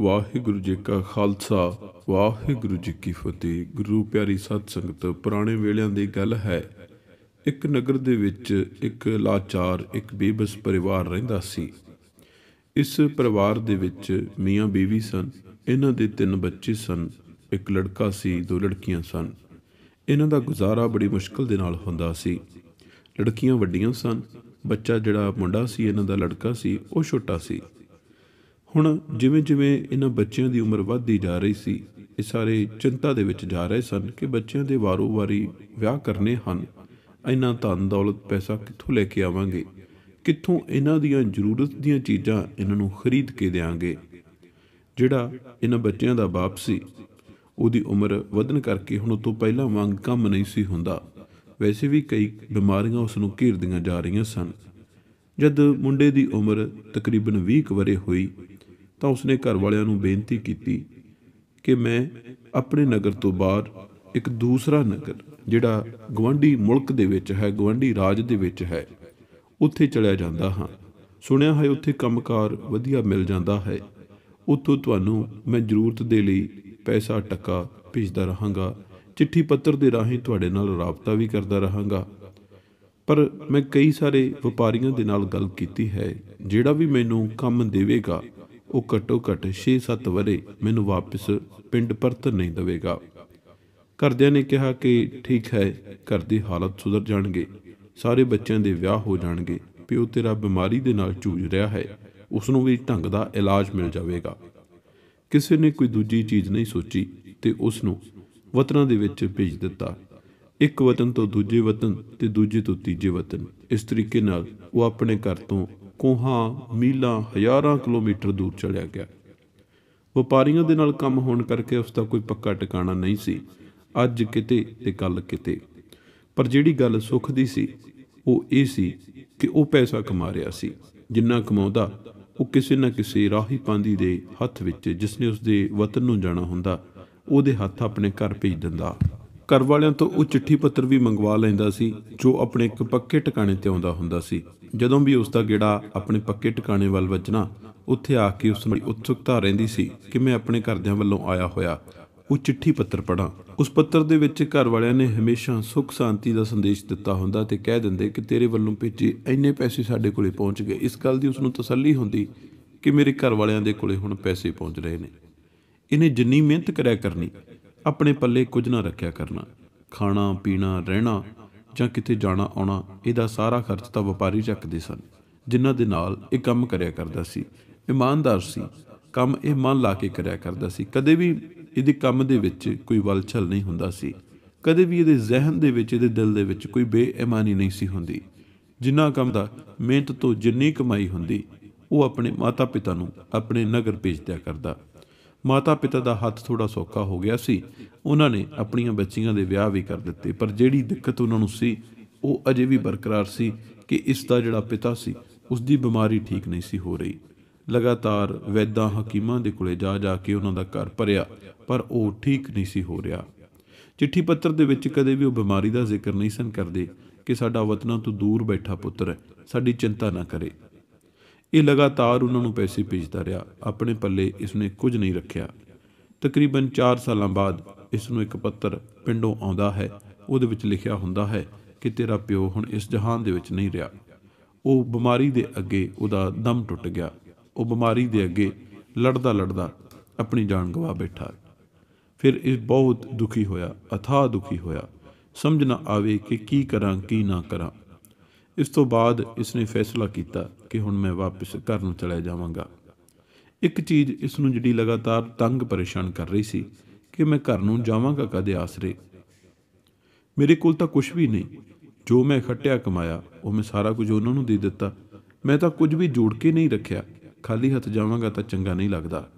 ਵਾਹਿਗੁਰੂ ਜੀ ਕਾ ਖਾਲਸਾ ਵਾਹਿਗੁਰੂ ਜੀ ਕੀ ਫਤਿਹ ਗੁਰੂ ਪਿਆਰੀ ਸਤ ਸੰਗਤ ਪੁਰਾਣੇ ਵੇਲਿਆਂ ਦੀ ਗੱਲ ਹੈ ਇੱਕ ਨਗਰ ਦੇ ਵਿੱਚ ਇੱਕ ਲਾਚਾਰ ਇੱਕ ਬੇਬਸ ਪਰਿਵਾਰ ਰਹਿੰਦਾ ਸੀ ਇਸ ਪਰਿਵਾਰ ਦੇ ਵਿੱਚ ਮੀਆਂ ਬੀਵੀ ਸਨ ਇਹਨਾਂ ਦੇ ਤਿੰਨ ਬੱਚੇ ਸਨ ਇੱਕ ਲੜਕਾ ਸੀ ਦੋ ਲੜਕੀਆਂ ਸਨ ਇਹਨਾਂ ਦਾ ਗੁਜ਼ਾਰਾ ਬੜੀ ਮੁਸ਼ਕਲ ਦੇ ਨਾਲ ਹੁੰਦਾ ਸੀ ਲੜਕੀਆਂ ਵੱਡੀਆਂ ਸਨ ਬੱਚਾ ਜਿਹੜਾ ਮੁੰਡਾ ਸੀ ਇਹਨਾਂ ਦਾ ਲੜਕਾ ਸੀ ਉਹ ਛੋਟਾ ਸੀ ਹੁਣ ਜਿਵੇਂ ਜਿਵੇਂ ਇਹਨਾਂ ਬੱਚਿਆਂ ਦੀ ਉਮਰ ਵੱਧਦੀ ਜਾ ਰਹੀ ਸੀ ਇਹ ਸਾਰੇ ਚਿੰਤਾ ਦੇ ਵਿੱਚ ਜਾ ਰਹੇ ਸਨ ਕਿ ਬੱਚਿਆਂ ਦੇ ਵਾਰੋ-ਵਾਰੀ ਵਿਆਹ ਕਰਨੇ ਹਨ ਇਹਨਾਂ ਧਨ ਦੌਲਤ ਪੈਸਾ ਕਿੱਥੋਂ ਲੈ ਕੇ ਆਵਾਂਗੇ ਕਿੱਥੋਂ ਇਹਨਾਂ ਦੀਆਂ ਜ਼ਰੂਰਤ ਦੀਆਂ ਚੀਜ਼ਾਂ ਇਹਨਾਂ ਨੂੰ ਖਰੀਦ ਕੇ ਦੇਵਾਂਗੇ ਜਿਹੜਾ ਇਹਨਾਂ ਬੱਚਿਆਂ ਦਾ ਬਾਪ ਸੀ ਉਹਦੀ ਉਮਰ ਵਧਣ ਕਰਕੇ ਹੁਣ ਤੋਂ ਪਹਿਲਾਂ ਵਾਂਗ ਕੰਮ ਨਹੀਂ ਸੀ ਹੁੰਦਾ ਵੈਸੇ ਵੀ ਕਈ ਬਿਮਾਰੀਆਂ ਉਸ ਨੂੰ ਘੇਰਦੀਆਂ ਜਾ ਰਹੀਆਂ ਸਨ ਜਦ ਮੁੰਡੇ ਦੀ ਉਮਰ ਤਕਰੀਬਨ 20 ਵਰੇ ਹੋਈ ਤਾਂ ਉਸਨੇ ਘਰ ਵਾਲਿਆਂ ਨੂੰ ਬੇਨਤੀ ਕੀਤੀ ਕਿ ਮੈਂ ਆਪਣੇ ਨਗਰ ਤੋਂ ਬਾਹਰ ਇੱਕ ਦੂਸਰਾ ਨਗਰ ਜਿਹੜਾ ਗਵਾਂਢੀ ਮੁਲਕ ਦੇ ਵਿੱਚ ਹੈ ਗਵਾਂਢੀ ਰਾਜ ਦੇ ਵਿੱਚ ਹੈ ਉੱਥੇ ਚਲਿਆ ਜਾਂਦਾ ਹਾਂ ਸੁਣਿਆ ਹੈ ਉੱਥੇ ਕੰਮਕਾਰ ਵਧੀਆ ਮਿਲ ਜਾਂਦਾ ਹੈ ਉੱਥੋਂ ਤੁਹਾਨੂੰ ਮੈਂ ਜ਼ਰੂਰਤ ਦੇ ਲਈ ਪੈਸਾ ਟੱਕਾ ਭੇਜਦਾ ਰਹਾਂਗਾ ਚਿੱਠੀ ਪੱਤਰ ਦੇ ਰਾਹੀਂ ਤੁਹਾਡੇ ਨਾਲ ਰਾਬਤਾ ਵੀ ਕਰਦਾ ਰਹਾਂਗਾ ਪਰ ਮੈਂ ਕਈ ਸਾਰੇ ਵਪਾਰੀਆਂ ਦੇ ਨਾਲ ਗੱਲ ਕੀਤੀ ਹੈ ਜਿਹੜਾ ਵੀ ਮੈਨੂੰ ਕੰਮ ਦੇਵੇਗਾ ਉਹ ਘਟੋ ਘਟ 6-7 ਵਰੇ ਮੈਨੂੰ ਵਾਪਸ ਪਿੰਡ ਪਰਤ ਨਹੀਂ ਦੇਵੇਗਾ ਘਰਦਿਆਂ ਨੇ ਕਿਹਾ ਕਿ ਠੀਕ ਹੈ ਘਰ ਦੀ ਹਾਲਤ ਸੁਧਰ ਜਾਣਗੇ ਸਾਰੇ ਬੱਚਿਆਂ ਦੇ ਵਿਆਹ ਹੋ ਜਾਣਗੇ ਪਿਓ ਤੇਰਾ ਬਿਮਾਰੀ ਦੇ ਨਾਲ ਝੂਜ ਰਿਹਾ ਹੈ ਉਸ ਨੂੰ ਵੀ ਢੰਗ ਦਾ ਇਲਾਜ ਮਿਲ ਜਾਵੇਗਾ ਕਿਸੇ ਨੇ ਕੋਈ ਦੂਜੀ ਚੀਜ਼ ਨਹੀਂ ਸੋਚੀ ਤੇ ਉਸ ਨੂੰ ਵਤਨਾਂ ਦੇ ਵਿੱਚ ਭੇਜ ਦਿੱਤਾ ਇੱਕ ਵਤਨ ਤੋਂ ਦੂਜੇ ਵਤਨ ਤੇ ਦੂਜੇ ਤੋਂ ਤੀਜੇ ਵਤਨ ਇਸ ਤਰੀਕੇ ਨਾਲ ਉਹ ਆਪਣੇ ਘਰ ਤੋਂ ਕੋਹਾਂ ਮੀਲਾਂ ਹਜ਼ਾਰਾਂ ਕਿਲੋਮੀਟਰ ਦੂਰ ਚਲਿਆ ਗਿਆ ਵਪਾਰੀਆਂ ਦੇ ਨਾਲ ਕੰਮ ਹੋਣ ਕਰਕੇ ਉਸ ਦਾ ਕੋਈ ਪੱਕਾ ਟਿਕਾਣਾ ਨਹੀਂ ਸੀ ਅੱਜ ਕਿਤੇ ਤੇ ਕੱਲ ਕਿਤੇ ਪਰ ਜਿਹੜੀ ਗੱਲ ਸੁੱਖ ਦੀ ਸੀ ਉਹ ਇਹ ਸੀ ਕਿ ਉਹ ਪੈਸਾ ਕਮਾ ਰਿਹਾ ਸੀ ਜਿੰਨਾ ਕਮਾਉਂਦਾ ਉਹ ਕਿਸੇ ਨਾ ਕਿਸੇ ਰਾਹੀ ਪਾਂਦੀ ਦੇ ਹੱਥ ਵਿੱਚ ਜਿਸ ਨੇ ਉਸ ਦੇ ਵਤਨ ਨੂੰ ਜਾਣਾ ਹੁੰਦਾ ਉਹਦੇ ਹੱਥ ਆਪਣੇ ਘਰ ਭੇਜ ਦਿੰਦਾ ਘਰ ਵਾਲਿਆਂ ਤੋਂ ਉਹ ਚਿੱਠੀ ਪੱਤਰ ਵੀ ਮੰਗਵਾ ਲੈਂਦਾ ਸੀ ਜੋ ਆਪਣੇ ਇੱਕ ਪੱਕੇ ਟਿਕਾਣੇ ਤੇ ਆਉਂਦਾ ਹੁੰਦਾ ਸੀ ਜਦੋਂ ਵੀ ਉਸ ਦਾ ਗੇੜਾ ਆਪਣੇ ਪੱਕੇ ਟਿਕਾਣੇ ਵੱਲ ਵੱਜਣਾ ਉੱਥੇ ਆ ਕੇ ਉਸ ਨੂੰ ਉਤਸੁਕਤਾ ਰਹਿੰਦੀ ਸੀ ਕਿ ਮੈਂ ਆਪਣੇ ਘਰਦਿਆਂ ਵੱਲੋਂ ਆਇਆ ਹੋਇਆ ਉਹ ਚਿੱਠੀ ਪੱਤਰ ਪੜਾਂ ਉਸ ਪੱਤਰ ਦੇ ਵਿੱਚ ਘਰ ਵਾਲਿਆਂ ਨੇ ਹਮੇਸ਼ਾ ਸੁੱਖ ਸ਼ਾਂਤੀ ਦਾ ਸੰਦੇਸ਼ ਦਿੱਤਾ ਹੁੰਦਾ ਤੇ ਕਹਿ ਦਿੰਦੇ ਕਿ ਤੇਰੇ ਵੱਲੋਂ ਭੇਜੇ ਐਨੇ ਪੈਸੇ ਸਾਡੇ ਕੋਲੇ ਪਹੁੰਚ ਗਏ ਇਸ ਗੱਲ ਦੀ ਉਸ ਨੂੰ ਤਸੱਲੀ ਹੁੰਦੀ ਕਿ ਮੇਰੇ ਘਰ ਵਾਲਿਆਂ ਦੇ ਕੋਲੇ ਹੁਣ ਪੈਸੇ ਪਹੁੰਚ ਰਹੇ ਨੇ ਇਹਨੇ ਜਿੰਨੀ ਮਿਹਨਤ ਕਰਿਆ ਕਰਨੀ ਆਪਣੇ ਪੱਲੇ ਕੁਝ ਨਾ ਰੱਖਿਆ ਕਰਨਾ ਖਾਣਾ ਪੀਣਾ ਰਹਿਣਾ ਜਾਂ ਕਿਤੇ ਜਾਣਾ ਆਉਣਾ ਇਹਦਾ ਸਾਰਾ ਖਰਚ ਤਾਂ ਵਪਾਰੀ ਚੱਕਦੇ ਸਨ ਜਿਨ੍ਹਾਂ ਦੇ ਨਾਲ ਇਹ ਕੰਮ ਕਰਿਆ ਕਰਦਾ ਸੀ ਇਮਾਨਦਾਰ ਸੀ ਕੰਮ ਇਹ ਮਨ ਲਾ ਕੇ ਕਰਿਆ ਕਰਦਾ ਸੀ ਕਦੇ ਵੀ ਇਹਦੇ ਕੰਮ ਦੇ ਵਿੱਚ ਕੋਈ ਵਲਛਲ ਨਹੀਂ ਹੁੰਦਾ ਸੀ ਕਦੇ ਵੀ ਇਹਦੇ ਜ਼ਿਹਨ ਦੇ ਵਿੱਚ ਇਹਦੇ ਦਿਲ ਦੇ ਵਿੱਚ ਕੋਈ ਬੇਈਮਾਨੀ ਨਹੀਂ ਸੀ ਹੁੰਦੀ ਜਿੰਨਾ ਕੰਮ ਦਾ ਮਿਹਨਤ ਤੋਂ ਜਿੰਨੀ ਕਮਾਈ ਹੁੰਦੀ ਉਹ ਆਪਣੇ ਮਾਤਾ-ਪਿਤਾ ਨੂੰ ਆਪਣੇ ਨਗਰ ਭੇਜ ਦਿਆ ਕਰਦਾ ਮਾਤਾ-ਪਿਤਾ ਦਾ ਹੱਥ ਥੋੜਾ ਸੌਖਾ ਹੋ ਗਿਆ ਸੀ ਉਹਨਾਂ ਨੇ ਆਪਣੀਆਂ ਬੱਚੀਆਂ ਦੇ ਵਿਆਹ ਵੀ ਕਰ ਦਿੱਤੇ ਪਰ ਜਿਹੜੀ ਦਿੱਕਤ ਉਹਨਾਂ ਨੂੰ ਸੀ ਉਹ ਅਜੇ ਵੀ ਬਰਕਰਾਰ ਸੀ ਕਿ ਇਸ ਦਾ ਜਿਹੜਾ ਪਿਤਾ ਸੀ ਉਸ ਦੀ ਬਿਮਾਰੀ ਠੀਕ ਨਹੀਂ ਸੀ ਹੋ ਰਹੀ ਲਗਾਤਾਰ ਵੈਦਾਂ ਹਕੀਮਾਂ ਦੇ ਕੋਲੇ ਜਾ ਜਾ ਕੇ ਉਹਨਾਂ ਦਾ ਘਰ ਭਰਿਆ ਪਰ ਉਹ ਠੀਕ ਨਹੀਂ ਸੀ ਹੋ ਰਿਹਾ ਚਿੱਠੀ ਪੱਤਰ ਦੇ ਵਿੱਚ ਕਦੇ ਵੀ ਉਹ ਬਿਮਾਰੀ ਦਾ ਜ਼ਿਕਰ ਨਹੀਂ ਸਨ ਕਰਦੇ ਕਿ ਸਾਡਾ ਵਤਨਾਂ ਤੋਂ ਦੂਰ ਬੈਠਾ ਪੁੱਤਰ ਹੈ ਸਾਡੀ ਚਿੰਤਾ ਨਾ ਕਰੇ ਇਹ ਲਗਾਤਾਰ ਉਹਨਾਂ ਨੂੰ ਪੈਸੇ ਭੇਜਦਾ ਰਿਹਾ ਆਪਣੇ ਪੱਲੇ ਇਸਨੇ ਕੁਝ ਨਹੀਂ ਰੱਖਿਆ ਤਕਰੀਬਨ 4 ਸਾਲਾਂ ਬਾਅਦ ਇਸ ਨੂੰ ਇੱਕ ਪੱਤਰ ਪਿੰਡੋਂ ਆਉਂਦਾ ਹੈ ਉਹਦੇ ਵਿੱਚ ਲਿਖਿਆ ਹੁੰਦਾ ਹੈ ਕਿ ਤੇਰਾ ਪਿਓ ਹੁਣ ਇਸ ਜਹਾਨ ਦੇ ਵਿੱਚ ਨਹੀਂ ਰਿਹਾ ਉਹ ਬਿਮਾਰੀ ਦੇ ਅੱਗੇ ਉਹਦਾ ਦਮ ਟੁੱਟ ਗਿਆ ਉਹ ਬਿਮਾਰੀ ਦੇ ਅੱਗੇ ਲੜਦਾ ਲੜਦਾ ਆਪਣੀ ਜਾਨ ਗਵਾ ਬੈਠਾ ਫਿਰ ਇਹ ਬਹੁਤ ਦੁਖੀ ਹੋਇਆ ਅਥਾ ਦੁਖੀ ਹੋਇਆ ਸਮਝ ਨਾ ਆਵੇ ਕਿ ਕੀ ਕਰਾਂ ਕੀ ਨਾ ਕਰਾਂ ਇਸ ਤੋਂ ਬਾਅਦ ਇਸ ਨੇ ਫੈਸਲਾ ਕੀਤਾ ਕਿ ਹੁਣ ਮੈਂ ਵਾਪਸ ਘਰ ਨੂੰ ਚਲਾ ਜਾਵਾਂਗਾ ਇੱਕ ਚੀਜ਼ ਇਸ ਨੂੰ ਜਿਹੜੀ ਲਗਾਤਾਰ ਤੰਗ ਪਰੇਸ਼ਾਨ ਕਰ ਰਹੀ ਸੀ ਕਿ ਮੈਂ ਘਰ ਨੂੰ ਜਾਵਾਂਗਾ ਕਦੇ ਆਸਰੇ ਮੇਰੇ ਕੋਲ ਤਾਂ ਕੁਝ ਵੀ ਨਹੀਂ ਜੋ ਮੈਂ ਖੱਟਿਆ ਕਮਾਇਆ ਉਹ ਮੈਂ ਸਾਰਾ ਕੁਝ ਉਹਨਾਂ ਨੂੰ ਦੇ ਦਿੱਤਾ ਮੈਂ ਤਾਂ ਕੁਝ ਵੀ ਜੋੜ ਕੇ ਨਹੀਂ ਰੱਖਿਆ ਖਾਲੀ ਹੱਥ ਜਾਵਾਂਗਾ ਤਾਂ ਚੰਗਾ ਨਹੀਂ ਲੱਗਦਾ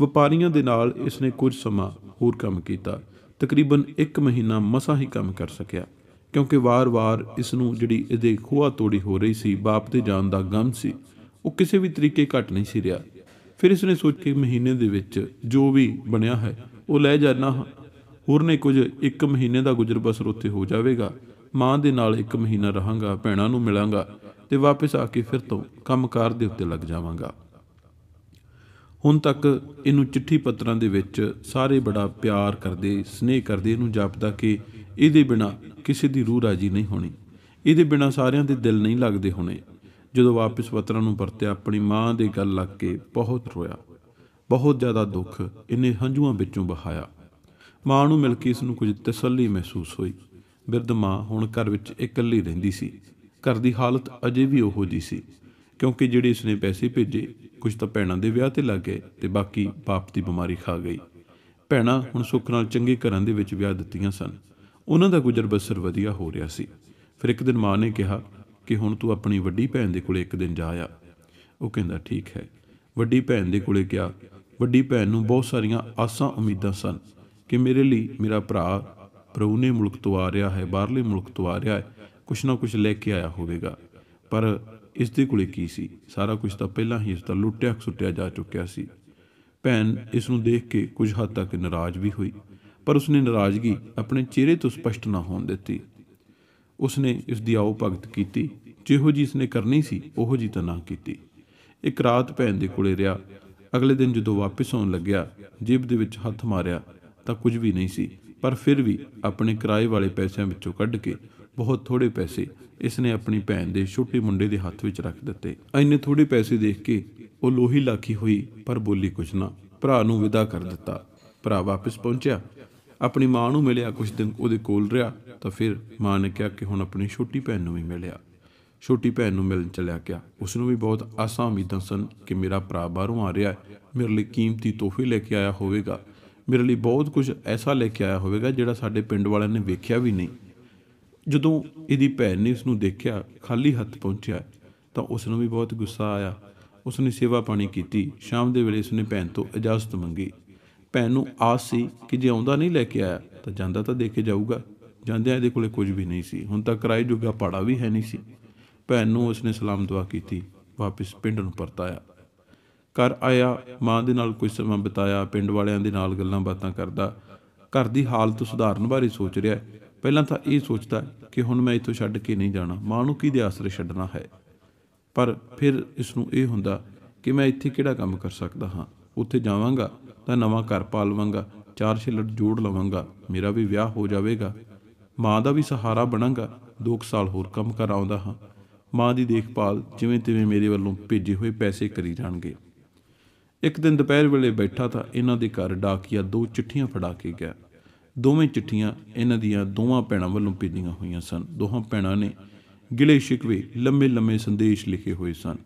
ਵਪਾਰੀਆਂ ਦੇ ਨਾਲ ਇਸ ਨੇ ਕੁਝ ਸਮਾਂ ਹੋਰ ਕੰਮ ਕੀਤਾ ਤਕਰੀਬਨ 1 ਮਹੀਨਾ ਮਸਾ ਹੀ ਕੰਮ ਕਰ ਸਕਿਆ ਕਿਉਂਕਿ ਵਾਰ-ਵਾਰ ਇਸ ਨੂੰ ਜਿਹੜੀ ਇਹਦੇ ਖੋਆ ਤੋੜੀ ਹੋ ਰਹੀ ਸੀ ਬਾਪ ਦੇ ਜਾਨ ਦਾ ਗਮ ਸੀ ਉਹ ਕਿਸੇ ਵੀ ਤਰੀਕੇ ਘਟ ਨਹੀਂ ਸੀ ਰਿਹਾ ਫਿਰ ਇਸ ਨੇ ਸੋਚਿਆ ਮਹੀਨੇ ਦੇ ਵਿੱਚ ਜੋ ਵੀ ਬਣਿਆ ਹੈ ਉਹ ਲੈ ਜਾਣਾ ਹੋਰ ਨੇ ਕੁਝ ਇੱਕ ਮਹੀਨੇ ਦਾ ਗੁਜ਼ਰ ਬਸਰ ਉੱਥੇ ਹੋ ਜਾਵੇਗਾ ਮਾਂ ਦੇ ਨਾਲ ਇੱਕ ਮਹੀਨਾ ਰਹਾਂਗਾ ਭੈਣਾਂ ਨੂੰ ਮਿਲਾਂਗਾ ਤੇ ਵਾਪਸ ਆ ਕੇ ਫਿਰ ਤੋਂ ਕੰਮਕਾਰ ਦੇ ਉੱਤੇ ਲੱਗ ਜਾਵਾਂਗਾ ਹੁਣ ਤੱਕ ਇਹਨੂੰ ਚਿੱਠੀ ਪੱਤਰਾਂ ਦੇ ਵਿੱਚ ਸਾਰੇ ਬੜਾ ਪਿਆਰ ਕਰਦੇ ਸਨੇਹ ਕਰਦੇ ਇਹਨੂੰ ਜਾਪਦਾ ਕਿ ਇਹਦੇ ਬਿਨਾ ਕਿਸੇ ਦੀ ਰੂਹ ਰਾਜੀ ਨਹੀਂ ਹੋਣੀ ਇਹਦੇ ਬਿਨਾ ਸਾਰਿਆਂ ਦੇ ਦਿਲ ਨਹੀਂ ਲੱਗਦੇ ਹੋਣੇ ਜਦੋਂ ਵਾਪਸ ਵਤਨਾਂ ਨੂੰ ਵਰਤਿਆ ਆਪਣੀ ਮਾਂ ਦੇ ਗੱਲ ਲੱਗ ਕੇ ਬਹੁਤ ਰੋਇਆ ਬਹੁਤ ਜ਼ਿਆਦਾ ਦੁੱਖ ਇਹਨੇ ਹੰਝੂਆਂ ਵਿੱਚੋਂ ਬਹਾਇਆ ਮਾਂ ਨੂੰ ਮਿਲ ਕੇ ਇਸ ਨੂੰ ਕੁਝ ਤਸੱਲੀ ਮਹਿਸੂਸ ਹੋਈ ਬਿਰਧ ਮਾਂ ਹੁਣ ਘਰ ਵਿੱਚ ਇਕੱਲੀ ਰਹਿੰਦੀ ਸੀ ਘਰ ਦੀ ਹਾਲਤ ਅਜੇ ਵੀ ਉਹੋ ਜੀ ਸੀ ਕਿਉਂਕਿ ਜਿਹੜੇ ਉਸਨੇ ਪੈਸੇ ਭੇਜੇ ਕੁਝ ਤਾਂ ਭੈਣਾਂ ਦੇ ਵਿਆਹ ਤੇ ਲੱਗ ਗਏ ਤੇ ਬਾਕੀ ਬਾਪ ਦੀ ਬਿਮਾਰੀ ਖਾ ਗਈ ਭੈਣਾ ਹੁਣ ਸੁੱਖ ਨਾਲ ਚੰਗੇ ਘਰਾਂ ਦੇ ਵਿੱਚ ਵਿਆਹ ਦਿੱਤੀਆਂ ਸਨ ਉਹਨਾਂ ਦਾ ਗੁਜ਼ਰ ਬਸਰ ਵਧੀਆ ਹੋ ਰਿਹਾ ਸੀ ਫਿਰ ਇੱਕ ਦਿਨ ਮਾਂ ਨੇ ਕਿਹਾ ਕਿ ਹੁਣ ਤੂੰ ਆਪਣੀ ਵੱਡੀ ਭੈਣ ਦੇ ਕੋਲੇ ਇੱਕ ਦਿਨ ਜਾ ਆ ਉਹ ਕਹਿੰਦਾ ਠੀਕ ਹੈ ਵੱਡੀ ਭੈਣ ਦੇ ਕੋਲੇ ਗਿਆ ਵੱਡੀ ਭੈਣ ਨੂੰ ਬਹੁਤ ਸਾਰੀਆਂ ਆਸਾਂ ਉਮੀਦਾਂ ਸਨ ਕਿ ਮੇਰੇ ਲਈ ਮੇਰਾ ਭਰਾ ਪਰਉਨੇ ਮੁਲਕ ਤੋਂ ਆ ਰਿਹਾ ਹੈ ਬਾਹਰਲੇ ਮੁਲਕ ਤੋਂ ਆ ਰਿਹਾ ਹੈ ਕੁਛ ਨਾ ਕੁਛ ਲੈ ਕੇ ਆਇਆ ਹੋਵੇਗਾ ਪਰ ਇਸ ਦੇ ਕੋਲੇ ਕੀ ਸੀ ਸਾਰਾ ਕੁਝ ਤਾਂ ਪਹਿਲਾਂ ਹੀ ਇਸ ਦਾ ਲੁੱਟਿਆ ਖਸੁੱਟਿਆ ਜਾ ਚੁੱਕਿਆ ਸੀ ਭੈਣ ਇਸ ਨੂੰ ਦੇਖ ਕੇ ਕੁਝ ਹੱਦ ਤੱਕ ਨਾਰਾਜ਼ ਵੀ ਹੋਈ ਪਰ ਉਸਨੇ ਨਾਰਾਜ਼ਗੀ ਆਪਣੇ ਚਿਹਰੇ ਤੋਂ ਸਪਸ਼ਟ ਨਾ ਹੋਣ ਦਿੱਤੀ ਉਸਨੇ ਇਸ ਦੀ ਆਉ ਭਗਤ ਕੀਤੀ ਜਿਹੋ ਜੀ ਇਸਨੇ ਕਰਨੀ ਸੀ ਉਹੋ ਜੀ ਤਾਂ ਨਾ ਕੀਤੀ ਇੱਕ ਰਾਤ ਭੈਣ ਦੇ ਕੋਲੇ ਰਿਹਾ ਅਗਲੇ ਦਿਨ ਜਦੋਂ ਵਾਪਸ ਆਉਣ ਲੱਗਿਆ ਜੇਬ ਦੇ ਵਿੱਚ ਹੱਥ ਮਾਰਿਆ ਤਾਂ ਕੁਝ ਵੀ ਨਹੀਂ ਸੀ ਪਰ ਫਿਰ ਵੀ ਆਪਣੇ ਕਿਰਾਏ ਵਾਲੇ ਪੈਸਿਆਂ ਵਿੱਚੋਂ ਕੱਢ ਕੇ ਬਹੁਤ ਥੋੜੇ ਪੈਸੇ ਇਸਨੇ ਆਪਣੀ ਭੈਣ ਦੇ ਛੋਟੇ ਮੁੰਡੇ ਦੇ ਹੱਥ ਵਿੱਚ ਰੱਖ ਦਿੱਤੇ ਐਨੇ ਥੋੜੇ ਪੈਸੇ ਦੇਖ ਕੇ ਉਹ ਲੋਹੀ ਲਾਖੀ ਹੋਈ ਪਰ ਬੋਲੀ ਕੁਝ ਨਾ ਭਰਾ ਨੂੰ ਵਿਦਾ ਕਰ ਦਿੱਤਾ ਭਰਾ ਵਾਪਸ ਪਹੁੰਚਿਆ ਆਪਣੀ ਮਾਂ ਨੂੰ ਮਿਲਿਆ ਕੁਝ ਦਿਨ ਉਹਦੇ ਕੋਲ ਰਿਹਾ ਤਾਂ ਫਿਰ ਮਾਂ ਨੇ ਕਿਹਾ ਕਿ ਹੁਣ ਆਪਣੀ ਛੋਟੀ ਭੈਣ ਨੂੰ ਵੀ ਮਿਲਿਆ ਛੋਟੀ ਭੈਣ ਨੂੰ ਮਿਲਣ ਚਲਿਆ ਗਿਆ ਉਸ ਨੂੰ ਵੀ ਬਹੁਤ ਆਸਾਂ ਉਮੀਦਾਂ ਸਨ ਕਿ ਮੇਰਾ ਭਰਾ ਬਾਹਰੋਂ ਆ ਰਿਹਾ ਹੈ ਮੇਰੇ ਲਈ ਕੀਮਤੀ ਤੋਹਫੇ ਲੈ ਕੇ ਆਇਆ ਹੋਵੇਗਾ ਮੇਰੇ ਲਈ ਬਹੁਤ ਕੁਝ ਐਸਾ ਲੈ ਕੇ ਆਇਆ ਹੋਵੇਗਾ ਜਿਹੜਾ ਸਾਡੇ ਪਿੰਡ ਵਾਲਿਆਂ ਨੇ ਵੇਖਿਆ ਵੀ ਨਹੀਂ ਜਦੋਂ ਇਹਦੀ ਭੈਣ ਨੇ ਉਸ ਨੂੰ ਦੇਖਿਆ ਖਾਲੀ ਹੱਥ ਪਹੁੰਚਿਆ ਤਾਂ ਉਸ ਨੂੰ ਵੀ ਬਹੁਤ ਗੁੱਸਾ ਆਇਆ ਉਸ ਨੇ ਸੇਵਾ ਪਾਣੀ ਕੀਤੀ ਸ਼ਾਮ ਦੇ ਵੇਲੇ ਉਸ ਨੇ ਭੈਣ ਤੋਂ ਇਜਾਜ਼ਤ ਮੰਗੀ ਭੈਣ ਨੂੰ ਆਸ ਸੀ ਕਿ ਜੇ ਆਉਂਦਾ ਨਹੀਂ ਲੈ ਕੇ ਆਇਆ ਤਾਂ ਜਾਂਦਾ ਤਾਂ ਦੇਖੇ ਕੇ ਜਾਊਗਾ ਜਾਂਦਿਆਂ ਇਹਦੇ ਕੋਲੇ ਕੁਝ ਵੀ ਨਹੀਂ ਸੀ ਹੁਣ ਤਾਂ ਕਿਰਾਏ ਜੋਗਾ ਪਾੜਾ ਵੀ ਹੈ ਨਹੀਂ ਸੀ ਭੈਣ ਨੂੰ ਉਸਨੇ ਸਲਾਮ ਦੁਆ ਕੀਤੀ ਵਾਪਸ ਪਿੰਡ ਨੂੰ ਪਰਤਾਇਆ ਘਰ ਆਇਆ ਮਾਂ ਦੇ ਨਾਲ ਕੁਝ ਸਮਾਂ ਬਿਤਾਇਆ ਪਿੰਡ ਵਾਲਿਆਂ ਦੇ ਨਾਲ ਗੱਲਾਂ ਬਾਤਾਂ ਕਰਦਾ ਘਰ ਦੀ ਹਾਲਤ ਸੁਧਾਰਨ ਬਾਰੇ ਸੋਚ ਰਿਹਾ ਪਹਿਲਾਂ ਤਾਂ ਇਹ ਸੋਚਦਾ ਕਿ ਹੁਣ ਮੈਂ ਇੱਥੋਂ ਛੱਡ ਕੇ ਨਹੀਂ ਜਾਣਾ ਮਾਂ ਨੂੰ ਕੀ ਦੇ ਆਸਰੇ ਛੱਡਣਾ ਹੈ ਪਰ ਫਿਰ ਇਸ ਨੂੰ ਇਹ ਹੁੰਦਾ ਕਿ ਮੈਂ ਇੱਥੇ ਕਿਹੜਾ ਕੰਮ ਕਰ ਸਕਦਾ ਹਾਂ ਉੱਥੇ ਜਾਵਾਂਗਾ ਤਾਂ ਨਵਾਂ ਘਰ ਪਾ ਲਵਾਂਗਾ ਚਾਰ ਛਿਲੜ ਜੋੜ ਲਵਾਂਗਾ ਮੇਰਾ ਵੀ ਵਿਆਹ ਹੋ ਜਾਵੇਗਾ ਮਾਂ ਦਾ ਵੀ ਸਹਾਰਾ ਬਣਾਂਗਾ 2 ਸਾਲ ਹੋਰ ਕੰਮ ਕਰ ਆਉਂਦਾ ਹਾਂ ਮਾਂ ਦੀ ਦੇਖਭਾਲ ਜਿਵੇਂ ਤਿਵੇਂ ਮੇਰੇ ਵੱਲੋਂ ਭੇਜੇ ਹੋਏ ਪੈਸੇ ਕਰੀ ਜਾਣਗੇ ਇੱਕ ਦਿਨ ਦੁਪਹਿਰ ਵੇਲੇ ਬੈਠਾ ਤਾਂ ਇਹਨਾਂ ਦੇ ਘਰ ਡਾਕੀਆ ਦੋ ਚਿੱਠੀਆਂ ਫੜਾ ਕੇ ਗਿਆ ਦੋਵੇਂ ਚਿੱਠੀਆਂ ਇਹਨਾਂ ਦੀਆਂ ਦੋਵਾਂ ਭੈਣਾਂ ਵੱਲੋਂ ਭੇਜੀਆਂ ਹੋਈਆਂ ਸਨ ਦੋਹਾਂ ਭੈਣਾਂ ਨੇ ਗਿਲੇ ਸ਼ਿਕਵੇ ਲੰਮੇ ਲੰਮੇ ਸੰਦੇਸ਼ ਲਿਖੇ ਹੋਏ ਸਨ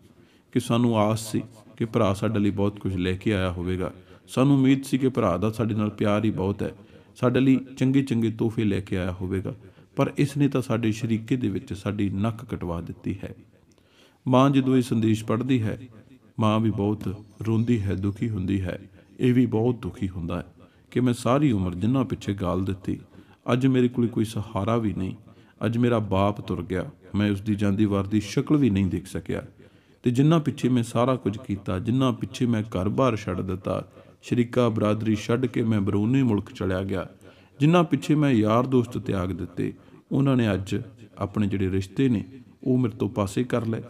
ਕਿ ਸਾਨੂੰ ਆਸ ਸੀ ਕਿ ਭਰਾ ਸਾਡੇ ਲਈ ਬਹੁਤ ਕੁਝ ਲੈ ਕੇ ਆਇਆ ਹੋਵੇਗਾ ਸਾਨੂੰ ਉਮੀਦ ਸੀ ਕਿ ਭਰਾ ਦਾ ਸਾਡੇ ਨਾਲ ਪਿਆਰ ਹੀ ਬਹੁਤ ਹੈ ਸਾਡੇ ਲਈ ਚੰਗੇ ਚੰਗੇ ਤੋਹਫੇ ਲੈ ਕੇ ਆਇਆ ਹੋਵੇਗਾ ਪਰ ਇਸ ਨੇ ਤਾਂ ਸਾਡੇ ਸ਼ਰੀਕੇ ਦੇ ਵਿੱਚ ਸਾਡੀ ਨੱਕ ਕਟਵਾ ਦਿੱਤੀ ਹੈ ਮਾਂ ਜਦੋਂ ਇਹ ਸੰਦੇਸ਼ ਪੜ੍ਹਦੀ ਹੈ ਮਾਂ ਵੀ ਬਹੁਤ ਰੋਂਦੀ ਹੈ ਦੁਖੀ ਹੁੰਦੀ ਹੈ ਇਹ ਵੀ ਬਹੁਤ ਦੁਖੀ ਹੁੰਦਾ ਹੈ ਕਿ ਮੈਂ ਸਾਰੀ ਉਮਰ ਜਿੰਨਾ ਪਿੱਛੇ ਗਾਲ ਦਿੱਤੀ ਅੱਜ ਮੇਰੇ ਕੋਲ ਕੋਈ ਸਹਾਰਾ ਵੀ ਨਹੀਂ ਅੱਜ ਮੇਰਾ ਬਾਪ ਤੁਰ ਗਿਆ ਮੈਂ ਉਸ ਦੀ ਜਾਂਦੀ ਵਾਰ ਦੀ ਸ਼ਕਲ ਵੀ ਨਹੀਂ ਦੇਖ ਸਕਿਆ ਤੇ ਜਿੰਨਾ ਪਿੱਛੇ ਮੈਂ ਸਾਰਾ ਕੁਝ ਕੀਤਾ ਜਿੰਨਾ ਪਿੱਛੇ ਮੈਂ ਘਰ-ਬਾਰ ਛੱਡ ਦਿੱਤਾ ਸ਼ਰੀਕਾ ਬਰਾਦਰੀ ਛੱਡ ਕੇ ਮੈਂ ਬਰੂਨੀ ਮੁਲਕ ਚਲਿਆ ਗਿਆ ਜਿੰਨਾ ਪਿੱਛੇ ਮੈਂ ਯਾਰ ਦੋਸਤ ਤਿਆਗ ਦਿੱਤੇ ਉਹਨਾਂ ਨੇ ਅੱਜ ਆਪਣੇ ਜਿਹੜੇ ਰਿਸ਼ਤੇ ਨੇ ਉਹ ਮੇਰੇ ਤੋਂ ਪਾਸੇ ਕਰ ਲਏ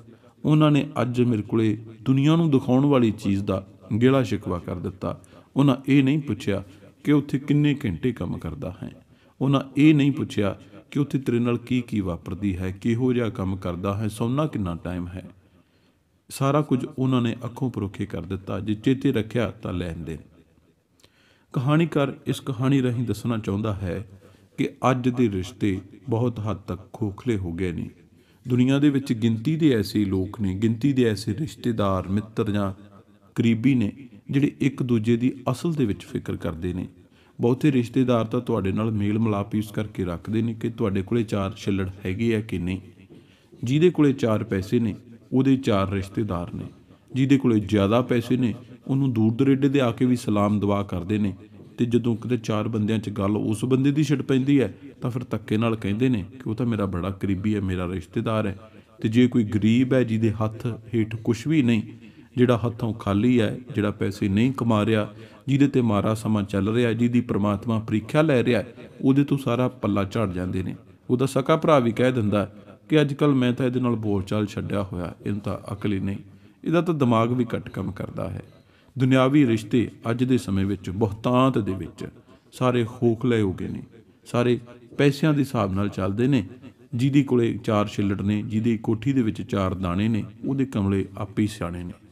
ਉਹਨਾਂ ਨੇ ਅੱਜ ਮੇਰੇ ਕੋਲੇ ਦੁਨੀਆ ਨੂੰ ਦਿਖਾਉਣ ਵਾਲੀ ਚੀਜ਼ ਦਾ ਗੇਲਾ ਸ਼ਿਕਵਾ ਕਰ ਦਿੱਤਾ ਉਹਨਾਂ ਇਹ ਨਹੀਂ ਪੁੱਛਿਆ ਕਿ ਉੱਥੇ ਕਿੰਨੇ ਘੰਟੇ ਕੰਮ ਕਰਦਾ ਹੈ ਉਹਨਾਂ ਇਹ ਨਹੀਂ ਪੁੱਛਿਆ ਕਿ ਉੱਥੇ ਤੇਰੇ ਨਾਲ ਕੀ ਕੀ ਵਾਪਰਦੀ ਹੈ ਕਿਹੋ ਜਿਹਾ ਕੰਮ ਕਰਦਾ ਹੈ ਸੌਣਾ ਕਿੰਨਾ ਟਾਈਮ ਹੈ ਸਾਰਾ ਕੁਝ ਉਹਨਾਂ ਨੇ ਅੱਖੋਂ ਪਰੋਖੇ ਕਰ ਦਿੱਤਾ ਜੇ ਚੇਤੇ ਰੱਖਿਆ ਤਾਂ ਲੈਂਦੇ ਕਹਾਣੀਕਾਰ ਇਸ ਕਹਾਣੀ ਰਹੀਂ ਦੱਸਣਾ ਚਾਹੁੰਦਾ ਹੈ ਕਿ ਅੱਜ ਦੇ ਰਿਸ਼ਤੇ ਬਹੁਤ ਹੱਦ ਤੱਕ ਖੋਖਲੇ ਹੋ ਗਏ ਨੇ ਦੁਨੀਆ ਦੇ ਵਿੱਚ ਗਿਣਤੀ ਦੇ ਐਸੇ ਲੋਕ ਨੇ ਗਿਣਤੀ ਦੇ ਐਸੇ ਰਿਸ਼ਤੇਦਾਰ ਮਿੱਤਰ ਜਾਂ ਕਰੀਬੀ ਨੇ ਜਿਹੜੇ ਇੱਕ ਦੂਜੇ ਦੀ ਅਸਲ ਦੇ ਵਿੱਚ ਫਿਕਰ ਕਰਦੇ ਨੇ ਬਹੁਤੇ ਰਿਸ਼ਤੇਦਾਰ ਤਾਂ ਤੁਹਾਡੇ ਨਾਲ ਮੇਲ ਮਲਾਪ ਇਸ ਕਰਕੇ ਰੱਖਦੇ ਨੇ ਕਿ ਤੁਹਾਡੇ ਕੋਲੇ ਚਾਰ ਛਿੱਲੜ ਹੈਗੇ ਆ ਕਿ ਨਹੀਂ ਜਿਹਦੇ ਕੋਲੇ ਚਾਰ ਪੈਸੇ ਨੇ ਉਹਦੇ ਚਾਰ ਰਿਸ਼ਤੇਦਾਰ ਨੇ ਜਿਹਦੇ ਕੋਲੇ ਜ਼ਿਆਦਾ ਪੈਸੇ ਨੇ ਉਹਨੂੰ ਦੂਰ ਦਰੇਡੇ ਦੇ ਆ ਕੇ ਵੀ ਸਲਾਮ ਦੁਆ ਕਰਦੇ ਨੇ ਤੇ ਜਦੋਂ ਕਿਤੇ ਚਾਰ ਬੰਦਿਆਂ 'ਚ ਗੱਲ ਉਸ ਬੰਦੇ ਦੀ ਛਿੜ ਪੈਂਦੀ ਹੈ ਤਾਂ ਫਿਰ ਤੱਕੇ ਨਾਲ ਕਹਿੰਦੇ ਨੇ ਕਿ ਉਹ ਤਾਂ ਮੇਰਾ ਬੜਾ ਕਰੀਬੀ ਹੈ ਮੇਰਾ ਰਿਸ਼ਤੇਦਾਰ ਹੈ ਤੇ ਜੇ ਕੋਈ ਗਰੀਬ ਹੈ ਜਿਹਦੇ ਹੱਥ ਹੇਠ ਕੁਝ ਵੀ ਨਹੀਂ ਜਿਹੜਾ ਹੱਥੋਂ ਖਾਲੀ ਹੈ ਜਿਹੜਾ ਪੈਸੇ ਨਹੀਂ ਕਮਾ ਰਿਹਾ ਜਿਹਦੇ ਤੇ ਮਾਰਾ ਸਮਾਂ ਚੱਲ ਰਿਹਾ ਜਿਹਦੀ ਪ੍ਰਮਾਤਮਾ ਪ੍ਰੀਖਿਆ ਲੈ ਰਿਹਾ ਉਹਦੇ ਤੋਂ ਸਾਰਾ ਪੱਲਾ ਝੜ ਜਾਂਦੇ ਨੇ ਉਹਦਾ ਸਕਾ ਭਰਾ ਵੀ ਕਹਿ ਦਿੰਦਾ ਕਿ ਅੱਜ ਕੱਲ ਮੈਂ ਤਾਂ ਇਹਦੇ ਨਾਲ ਬੋਲਚਾਲ ਛੱਡਿਆ ਹੋਇਆ ਇਹਨੂੰ ਤਾਂ ਅਕਲ ਹੀ ਨਹੀਂ ਇਹਦਾ ਤਾਂ ਦਿਮਾਗ ਵੀ ਘੱਟ ਕੰਮ ਕਰਦਾ ਹੈ ਦੁਨਿਆਵੀ ਰਿਸ਼ਤੇ ਅੱਜ ਦੇ ਸਮੇਂ ਵਿੱਚ ਬਹੁਤਾਂਤ ਦੇ ਵਿੱਚ ਸਾਰੇ ਖੋਖਲੇ ਹੋ ਗਏ ਨੇ ਸਾਰੇ ਪੈਸਿਆਂ ਦੇ ਹਿਸਾਬ ਨਾਲ ਚੱਲਦੇ ਨੇ ਜਿਹਦੀ ਕੋਲੇ ਚਾਰ ਛਿੱਲੜ ਨੇ ਜਿਹਦੀ ਕੋਠੀ ਦੇ ਵਿੱਚ ਚਾਰ ਦਾਣੇ ਨੇ ਉਹਦੇ ਕਮਲੇ ਆਪੇ ਸਿਆਣੇ ਨੇ